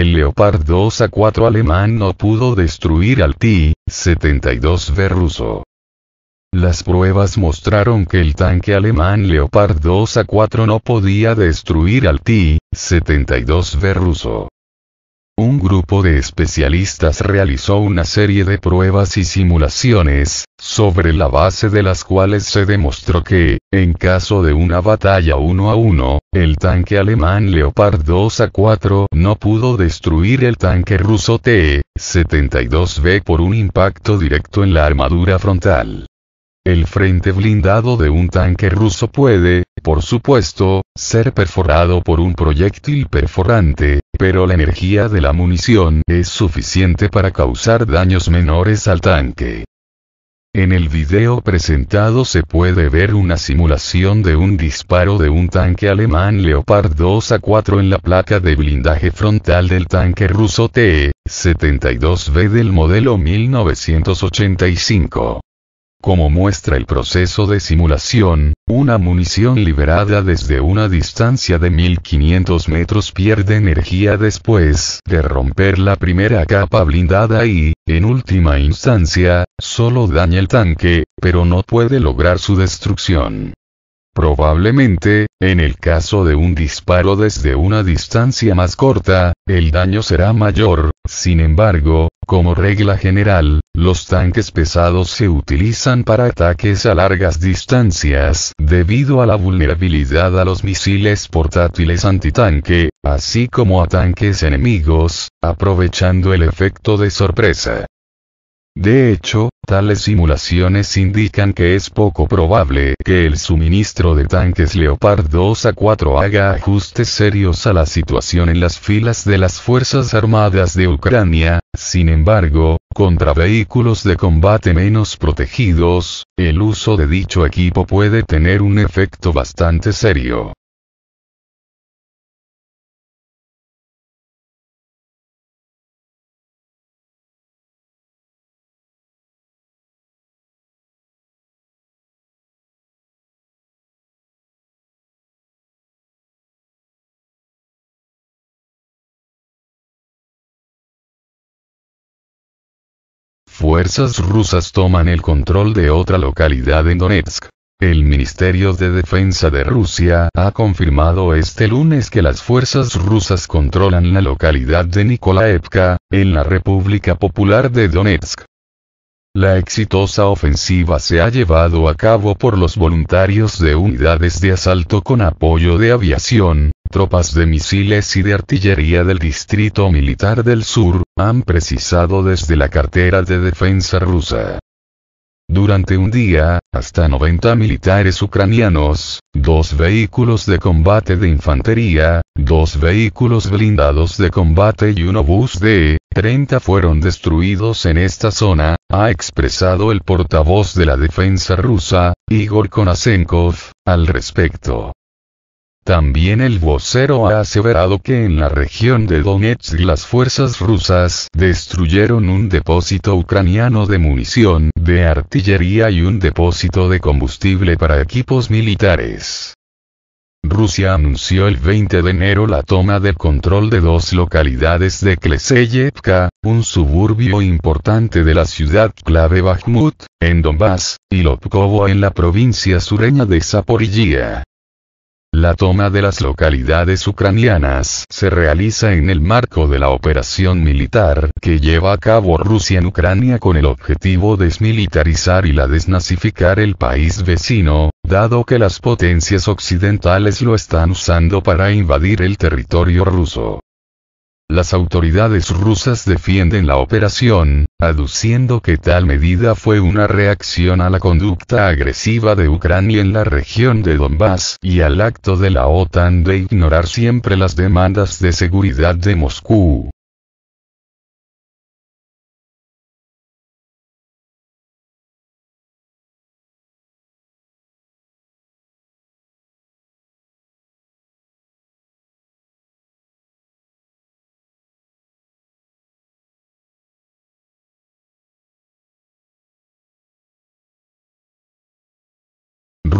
El Leopard 2 a 4 alemán no pudo destruir al t 72 b ruso. Las pruebas mostraron que el tanque alemán Leopard 2 a 4 no podía destruir al t 72 b ruso un grupo de especialistas realizó una serie de pruebas y simulaciones, sobre la base de las cuales se demostró que, en caso de una batalla 1 a 1, el tanque alemán Leopard 2 a 4 no pudo destruir el tanque ruso T-72B por un impacto directo en la armadura frontal. El frente blindado de un tanque ruso puede, por supuesto, ser perforado por un proyectil perforante, pero la energía de la munición es suficiente para causar daños menores al tanque. En el video presentado se puede ver una simulación de un disparo de un tanque alemán Leopard 2 a 4 en la placa de blindaje frontal del tanque ruso T-72B del modelo 1985. Como muestra el proceso de simulación, una munición liberada desde una distancia de 1500 metros pierde energía después de romper la primera capa blindada y, en última instancia, solo daña el tanque, pero no puede lograr su destrucción. Probablemente, en el caso de un disparo desde una distancia más corta, el daño será mayor, sin embargo, como regla general, los tanques pesados se utilizan para ataques a largas distancias debido a la vulnerabilidad a los misiles portátiles antitanque, así como a tanques enemigos, aprovechando el efecto de sorpresa. De hecho, tales simulaciones indican que es poco probable que el suministro de tanques Leopard 2 a 4 haga ajustes serios a la situación en las filas de las Fuerzas Armadas de Ucrania, sin embargo, contra vehículos de combate menos protegidos, el uso de dicho equipo puede tener un efecto bastante serio. fuerzas rusas toman el control de otra localidad en Donetsk. El Ministerio de Defensa de Rusia ha confirmado este lunes que las fuerzas rusas controlan la localidad de Nikolaevka, en la República Popular de Donetsk. La exitosa ofensiva se ha llevado a cabo por los voluntarios de unidades de asalto con apoyo de aviación, Tropas de misiles y de artillería del Distrito Militar del Sur, han precisado desde la cartera de defensa rusa. Durante un día, hasta 90 militares ucranianos, dos vehículos de combate de infantería, dos vehículos blindados de combate y un obús de 30 fueron destruidos en esta zona, ha expresado el portavoz de la defensa rusa, Igor Konasenkov, al respecto. También el vocero ha aseverado que en la región de Donetsk las fuerzas rusas destruyeron un depósito ucraniano de munición, de artillería y un depósito de combustible para equipos militares. Rusia anunció el 20 de enero la toma de control de dos localidades de Kleseyevka, un suburbio importante de la ciudad clave Bakhmut, en Donbass, y Lopkovo en la provincia sureña de Zaporizhia. La toma de las localidades ucranianas se realiza en el marco de la operación militar que lleva a cabo Rusia en Ucrania con el objetivo de desmilitarizar y la desnazificar el país vecino, dado que las potencias occidentales lo están usando para invadir el territorio ruso. Las autoridades rusas defienden la operación, aduciendo que tal medida fue una reacción a la conducta agresiva de Ucrania en la región de Donbass y al acto de la OTAN de ignorar siempre las demandas de seguridad de Moscú.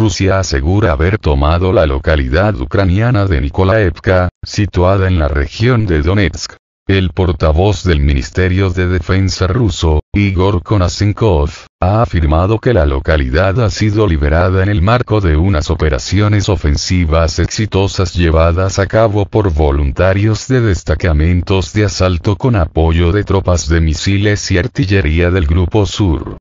Rusia asegura haber tomado la localidad ucraniana de Nikolaevka, situada en la región de Donetsk. El portavoz del Ministerio de Defensa ruso, Igor Konashenkov, ha afirmado que la localidad ha sido liberada en el marco de unas operaciones ofensivas exitosas llevadas a cabo por voluntarios de destacamentos de asalto con apoyo de tropas de misiles y artillería del Grupo Sur.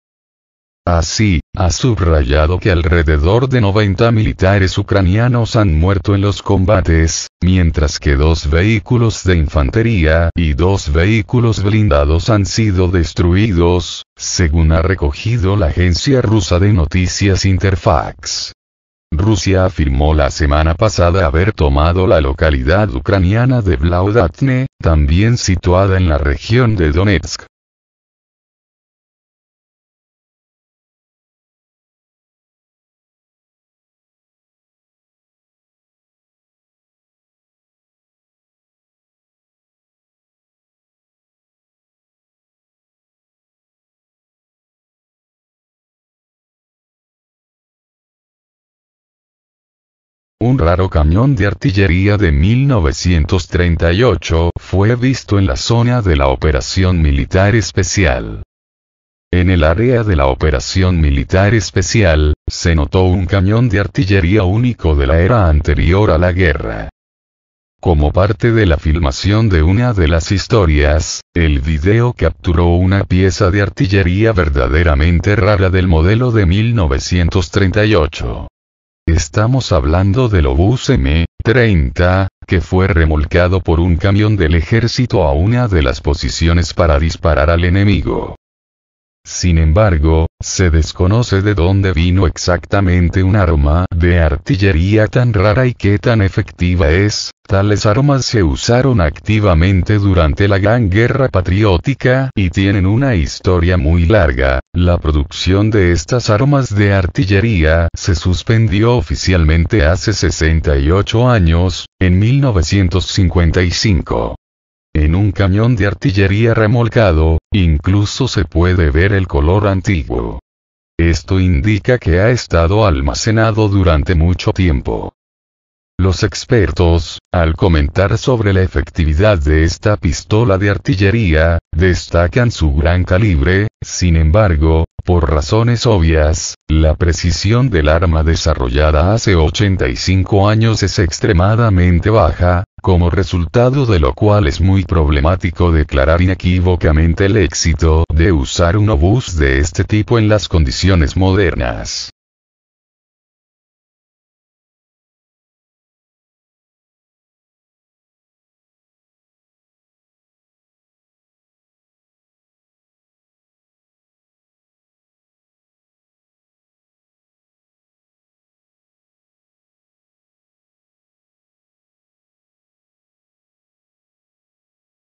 Así, ha subrayado que alrededor de 90 militares ucranianos han muerto en los combates, mientras que dos vehículos de infantería y dos vehículos blindados han sido destruidos, según ha recogido la agencia rusa de noticias Interfax. Rusia afirmó la semana pasada haber tomado la localidad ucraniana de Vlaudatne, también situada en la región de Donetsk. un raro cañón de artillería de 1938 fue visto en la zona de la Operación Militar Especial. En el área de la Operación Militar Especial, se notó un cañón de artillería único de la era anterior a la guerra. Como parte de la filmación de una de las historias, el video capturó una pieza de artillería verdaderamente rara del modelo de 1938. Estamos hablando del obús M-30, que fue remolcado por un camión del ejército a una de las posiciones para disparar al enemigo. Sin embargo, se desconoce de dónde vino exactamente un aroma de artillería tan rara y que tan efectiva es. Tales aromas se usaron activamente durante la Gran Guerra Patriótica y tienen una historia muy larga. La producción de estas aromas de artillería se suspendió oficialmente hace 68 años, en 1955. En un cañón de artillería remolcado, incluso se puede ver el color antiguo. Esto indica que ha estado almacenado durante mucho tiempo. Los expertos, al comentar sobre la efectividad de esta pistola de artillería, destacan su gran calibre, sin embargo, por razones obvias, la precisión del arma desarrollada hace 85 años es extremadamente baja, como resultado de lo cual es muy problemático declarar inequívocamente el éxito de usar un obús de este tipo en las condiciones modernas.